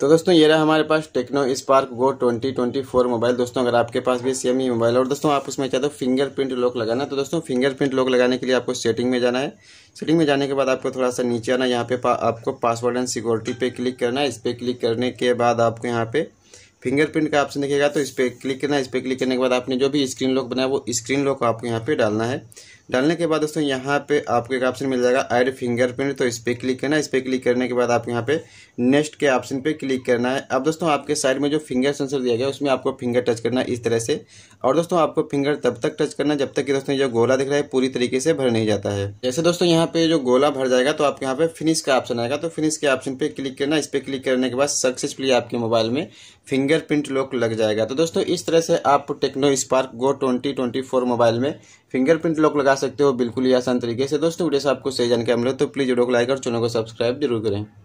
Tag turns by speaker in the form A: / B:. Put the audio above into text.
A: तो दोस्तों ये रहा हमारे पास टेक्नो स्पार्क गो 2024 मोबाइल दोस्तों अगर आपके पास भी सेम ही मोबाइल और दोस्तों आप उसमें चाहते हो फिंगरप्रिंट लॉक लगाना तो दोस्तों फिंगरप्रिंट लॉक लगाने के लिए आपको सेटिंग में जाना है सेटिंग में जाने के बाद आपको थोड़ा सा नीचे आना यहाँ पे पा, आपको पासवर्ड एंड सिक्योरिटी पे क्लिक करना है इस पर क्लिक करने के बाद आपको यहाँ पे फिंगरप्रिंट का ऑप्शन दिखेगा तो इस पर क्लिक करना है इस पर क्लिक करने के बाद आपने जो भी स्क्रीन लॉक बनाया वो स्क्रीन लॉक आपको यहाँ पे डालना है डालने के बाद दोस्तों यहाँ पे आपको एक ऑप्शन मिल जाएगा ऐड फिंगरप्रिंट तो इस पर क्लिक करना है इस पर क्लिक करने के बाद आप यहाँ पे नेक्स्ट के ऑप्शन पे क्लिक करना है अब दोस्तों आपके साइड में जो फिंगर सेंसर दिया गया उसमें आपको फिंगर टच करना है इस तरह से और दोस्तों आपको फिंगर तब तक टच करना जब तक कि दोस्तों जो गोला दिख रहा है पूरी तरीके से भर नहीं जाता है जैसे दोस्तों यहाँ पे जो गोला भर जाएगा तो आपके यहाँ पे फिनिश का ऑप्शन आएगा तो फिनिश के ऑप्शन पे क्लिक करना इस पर क्लिक करने के बाद सक्सेसफुली आपके मोबाइल में फिंगरप्रिंट लॉक लग जाएगा तो दोस्तों इस तरह से आप Tecno Spark Go twenty mobile में फिंगरप्रिंट लॉक लगा सकते हो बिल्कुल ही आसान तरीके से दोस्तों वीडियो से आपको सही जानकारी मिले तो प्लीज़ वीडियो को लाइक और चैनल को सब्सक्राइब जरूर करें